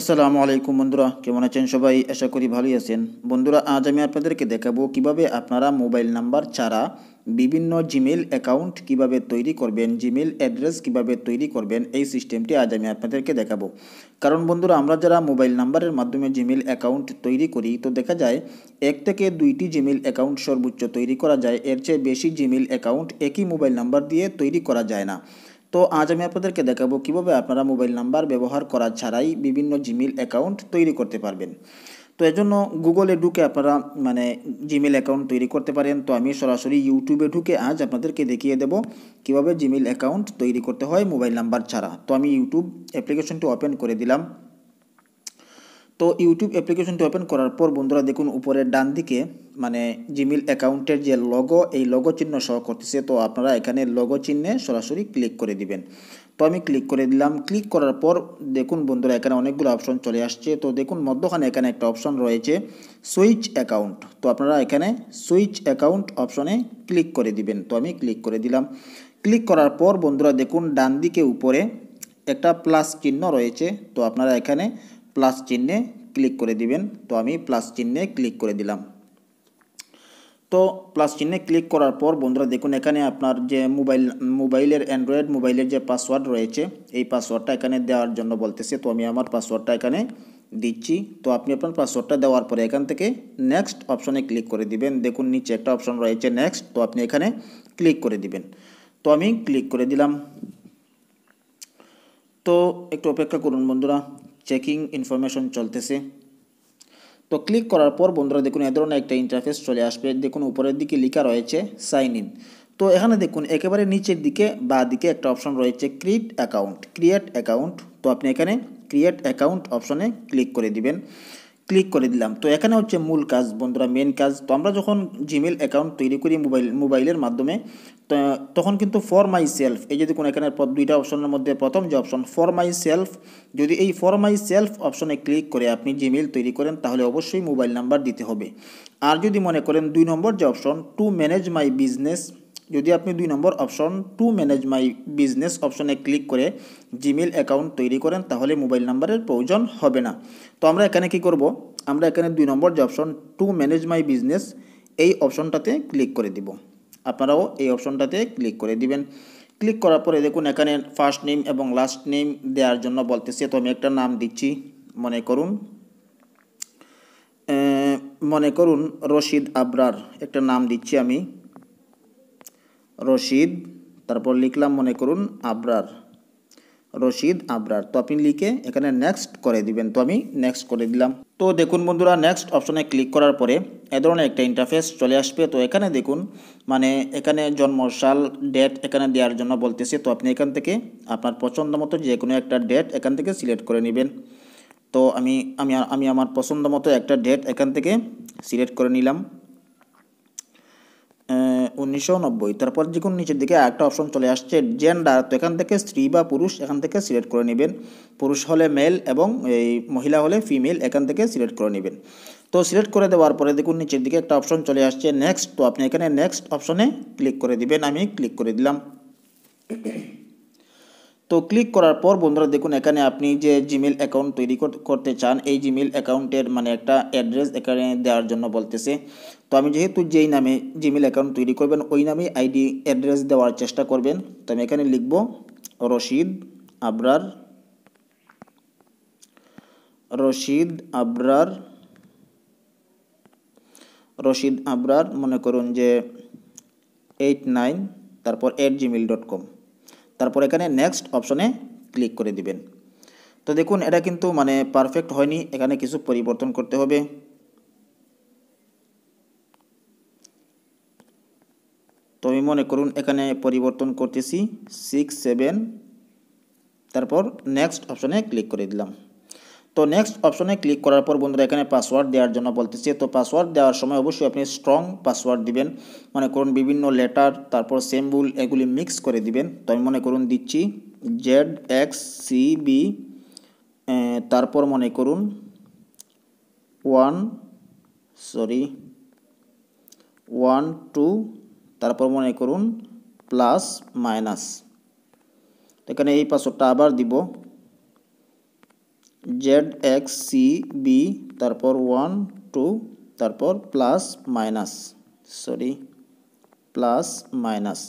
আসসালামু আলাইকুম বন্ধুরা কেমন আছেন সবাই আশা করি ভালোই আছেন বন্ধুরা আজ আমি আপনাদেরকে দেখাবো কিভাবে আপনারা মোবাইল নাম্বার ছাড়া বিভিন্ন জিমেল অ্যাকাউন্ট কিভাবে তৈরি করবেন জিমেল অ্যাড্রেস কিভাবে তৈরি করবেন এই সিস্টেমটি আজ আমি আপনাদেরকে দেখাবো কারণ বন্ধুরা আমরা যারা মোবাইল নাম্বারের মাধ্যমে জিমেল অ্যাকাউন্ট তৈরি করি তো দেখা যায় এক থেকে দুইটি জিমেল অ্যাকাউন্ট সর্বোচ্চ তৈরি করা যায় এর চেয়ে বেশি জিমেল অ্যাকাউন্ট একই মোবাইল নাম্বার দিয়ে তৈরি করা যায় না তো আজ আমি আপনাদেরকে দেখাবো কীভাবে আপনারা মোবাইল নাম্বার ব্যবহার করা ছাড়াই বিভিন্ন জিমেল অ্যাকাউন্ট তৈরি করতে পারবেন তো এজন্য গুগলে ঢুকে আপনারা মানে জিমেল অ্যাকাউন্ট তৈরি করতে পারেন তো আমি সরাসরি ইউটিউবে ঢুকে আজ আপনাদেরকে দেখিয়ে দেব কিভাবে জিমেল অ্যাকাউন্ট তৈরি করতে হয় মোবাইল নাম্বার ছাড়া তো আমি ইউটিউব অ্যাপ্লিকেশনটি ওপেন করে দিলাম তো ইউটিউব অ্যাপ্লিকেশনটি ওপেন করার পর বন্ধুরা দেখুন উপরে ডান দিকে মানে জিমেল অ্যাকাউন্টের যে লগো এই লগো চিহ্ন সহ করতেছে তো আপনারা এখানে লগো চিহ্নে সরাসরি ক্লিক করে দিবেন তো আমি ক্লিক করে দিলাম ক্লিক করার পর দেখুন বন্ধুরা এখানে অনেকগুলো অপশন চলে আসছে তো দেখুন মধ্যখানে এখানে একটা অপশন রয়েছে সুইচ অ্যাকাউন্ট তো আপনারা এখানে সুইচ অ্যাকাউন্ট অপশনে ক্লিক করে দিবেন তো আমি ক্লিক করে দিলাম ক্লিক করার পর বন্ধুরা দেখুন ডান দিকে উপরে একটা প্লাস চিহ্ন রয়েছে তো আপনারা এখানে প্লাস চিহ্নে ক্লিক করে দিবেন তো আমি প্লাস চিহ্নে ক্লিক করে দিলাম তো প্লাস চিহ্নে ক্লিক করার পর বন্ধুরা দেখুন এখানে আপনার যে মোবাইল মোবাইলের অ্যান্ড্রয়েড মোবাইলের যে পাসওয়ার্ড রয়েছে এই পাসওয়ার্ডটা এখানে দেওয়ার জন্য বলতেছে তো আমি আমার পাসওয়ার্ডটা এখানে দিচ্ছি তো আপনি আপনার পাসওয়ার্ডটা দেওয়ার পরে এখান থেকে নেক্সট অপশনে ক্লিক করে দিবেন দেখুন নিচে একটা অপশন রয়েছে নেক্সট তো আপনি এখানে ক্লিক করে দিবেন তো আমি ক্লিক করে দিলাম তো একটু অপেক্ষা করুন বন্ধুরা চেকিং ইনফরমেশন চলতেছে তো ক্লিক করার পর বন্ধুরা দেখুন এ ধরনের একটা ইন্টারফেস চলে আসবে দেখুন উপরের দিকে লেখা রয়েছে সাইন ইন তো এখানে দেখুন একেবারে নিচের দিকে বা দিকে একটা অপশন রয়েছে ক্রিয়েট অ্যাকাউন্ট ক্রিয়েট অ্যাকাউন্ট তো আপনি এখানে ক্রিয়েট অ্যাকাউন্ট অপশনে ক্লিক করে দিবেন ক্লিক করে দিলাম তো এখানে হচ্ছে মূল কাজ বন্ধুরা মেন কাজ তো আমরা যখন জিমেল অ্যাকাউন্ট তৈরি করি মোবাইল মোবাইলের মাধ্যমে তো তখন কিন্তু ফর মাই সেলফ এই যদি কোনো এখানে দুইটা অপশনের মধ্যে প্রথম যে অপশন ফর মাই সেলফ যদি এই ফর মাই সেলফ অপশনে ক্লিক করে আপনি জিমেল তৈরি করেন তাহলে অবশ্যই মোবাইল নাম্বার দিতে হবে আর যদি মনে করেন দুই নম্বর যে option to manage my business যদি আপনি দুই নম্বর option to manage my business অপশনে ক্লিক করে জিমেল অ্যাকাউন্ট তৈরি করেন তাহলে মোবাইল নাম্বারের প্রয়োজন হবে না তো আমরা এখানে কি করব আমরা এখানে দুই নম্বর যে option to manage my business এই অপশনটাতে ক্লিক করে দিব আপনারাও এই অপশনটাতে ক্লিক করে দিবেন ক্লিক করার পরে দেখুন এখানে ফার্স্ট নেম এবং লাস্ট নেম দেওয়ার জন্য বলতেছে তো আমি একটা নাম দিচ্ছি মনে করুন মনে করুন রশিদ আবরার একটা নাম দিচ্ছি আমি রশিদ তারপর লিখলাম মনে করুন আবরার রশিদ আবরার তো আপনি লিখে এখানে নেক্সট করে দিবেন তো আমি নেক্সট করে দিলাম তো দেখুন বন্ধুরা নেক্সট অপশনে ক্লিক করার পরে এ ধরনের একটা ইন্টারফেস চলে আসবে তো এখানে দেখুন মানে এখানে সাল ডেট এখানে দেওয়ার জন্য বলতেছে তো আপনি এখান থেকে আপনার পছন্দ মতো যে কোনো একটা ডেট এখান থেকে সিলেক্ট করে নেবেন তো আমি আমি আমি আমার পছন্দ মতো একটা ডেট এখান থেকে সিলেক্ট করে নিলাম উনিশশো নব্বই তারপর যখন নিচের দিকে একটা অপশন চলে আসছে জেন্ডার তো এখান থেকে স্ত্রী বা পুরুষ এখান থেকে সিলেক্ট করে নেবেন পুরুষ হলে মেল এবং এই মহিলা হলে ফিমেল এখান থেকে সিলেক্ট করে নেবেন তো সিলেক্ট করে দেওয়ার পরে দেখুন নিচের দিকে একটা অপশন চলে আসছে নেক্সট তো আপনি এখানে নেক্সট অপশনে ক্লিক করে দিবেন আমি ক্লিক করে দিলাম তো ক্লিক করার পর বন্ধুরা দেখুন এখানে আপনি যে জিমেল অ্যাকাউন্ট তৈরি করতে চান এই জিমেল অ্যাকাউন্টের মানে একটা অ্যাড্রেস এখানে দেওয়ার জন্য বলতেছে তো আমি যেহেতু যেই নামে জিমেল অ্যাকাউন্ট তৈরি করবেন ওই নামেই আইডি অ্যাড্রেস দেওয়ার চেষ্টা করবেন তো আমি এখানে লিখব রশিদ আবরার রশিদ আবরার রশিদ আবরার মনে করুন যে এইট নাইন তারপর এট জিমেল ডট কম তারপর এখানে নেক্সট অপশনে ক্লিক করে দিবেন তো দেখুন এটা কিন্তু মানে পারফেক্ট হয়নি এখানে কিছু পরিবর্তন করতে হবে তো আমি মনে করুন এখানে পরিবর্তন করতেছি সিক্স সেভেন তারপর নেক্সট অপশনে ক্লিক করে দিলাম তো নেক্সট অপশনে ক্লিক করার পর বন্ধুরা এখানে পাসওয়ার্ড দেওয়ার জন্য বলতেছে তো পাসওয়ার্ড দেওয়ার সময় অবশ্যই আপনি স্ট্রং পাসওয়ার্ড দিবেন মনে করুন বিভিন্ন লেটার তারপর সেম্বুল এগুলি মিক্স করে দিবেন তো আমি মনে করুন দিচ্ছি জেড এক্স সি বি তারপর মনে করুন ওয়ান সরি ওয়ান টু তারপর মনে করুন প্লাস মাইনাস এখানে এই পাসওয়ার্ডটা আবার দিব জেড এক্স সি বি তারপর ওয়ান টু তারপর plus minus sorry plus minus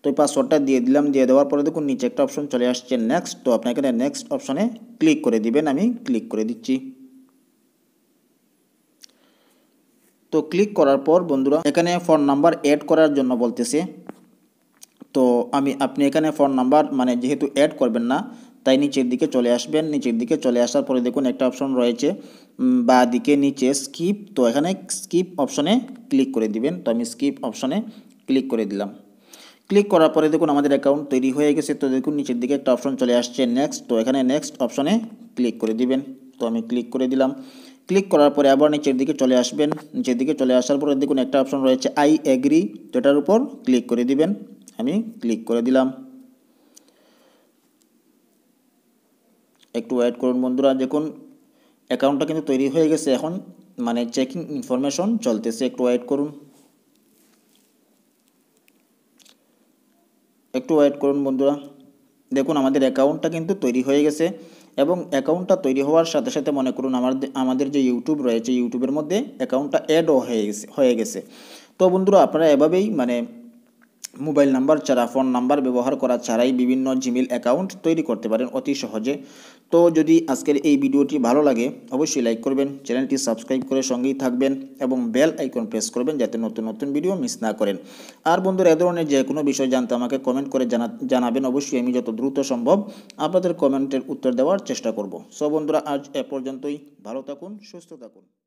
তো এই পাসওয়ার্ডটা দিয়ে দিলাম দিয়ে দেওয়ার পরে দেখুন নিচে একটা অপশন চলে আসছে নেক্সট তো আপনি এখানে নেক্সট অপশনে ক্লিক করে দিবেন আমি ক্লিক করে দিচ্ছি তো ক্লিক করার পর বন্ধুরা এখানে ফোন নাম্বার অ্যাড করার জন্য বলতেছে তো আমি আপনি এখানে ফোন নাম্বার মানে যেহেতু অ্যাড করবেন না তাই নিচের দিকে চলে আসবেন নিচের দিকে চলে আসার পরে দেখুন একটা অপশন রয়েছে বা দিকে নিচে স্কিপ তো এখানে স্কিপ অপশনে ক্লিক করে দিবেন তো আমি স্কিপ অপশনে ক্লিক করে দিলাম ক্লিক করার পরে দেখুন আমাদের অ্যাকাউন্ট তৈরি হয়ে গেছে তো দেখুন নিচের দিকে একটা অপশন চলে আসছে নেক্সট তো এখানে নেক্সট অপশনে ক্লিক করে দিবেন তো আমি ক্লিক করে দিলাম ক্লিক করার পরে আবার নিচের দিকে চলে আসবেন নিচের দিকে চলে আসার পরে দেখুন একটা অপশন রয়েছে আই এগ্রি তো এটার উপর ক্লিক করে দিবেন আমি ক্লিক করে দিলাম একটু ওয়েট করুন বন্ধুরা দেখুন অ্যাকাউন্টটা কিন্তু তৈরি হয়ে গেছে এখন মানে চেকিং ইনফরমেশন চলতেছে একটু ওয়েট করুন একটু ওয়েট করুন বন্ধুরা দেখুন আমাদের অ্যাকাউন্টটা কিন্তু তৈরি হয়ে গেছে এবং অ্যাকাউন্টটা তৈরি হওয়ার সাথে সাথে মনে করুন আমাদের আমাদের যে ইউটিউব রয়েছে ইউটিউবের মধ্যে অ্যাকাউন্টটা অ্যাডও হয়ে গেছে হয়ে গেছে তো বন্ধুরা আপনারা এভাবেই মানে মোবাইল নাম্বার ছাড়া ফোন নাম্বার ব্যবহার করা ছাড়াই বিভিন্ন জিমেল অ্যাকাউন্ট তৈরি করতে পারেন অতি সহজে তো যদি আজকের এই ভিডিওটি ভালো লাগে অবশ্যই লাইক করবেন চ্যানেলটি সাবস্ক্রাইব করে সঙ্গেই থাকবেন এবং বেল আইকন প্রেস করবেন যাতে নতুন নতুন ভিডিও মিস না করেন আর বন্ধুরা এ ধরনের যে কোনো বিষয় জানতে আমাকে কমেন্ট করে জানা জানাবেন অবশ্যই আমি যত দ্রুত সম্ভব আপনাদের কমেন্টের উত্তর দেওয়ার চেষ্টা করব সব বন্ধুরা আজ এ পর্যন্তই ভালো থাকুন সুস্থ থাকুন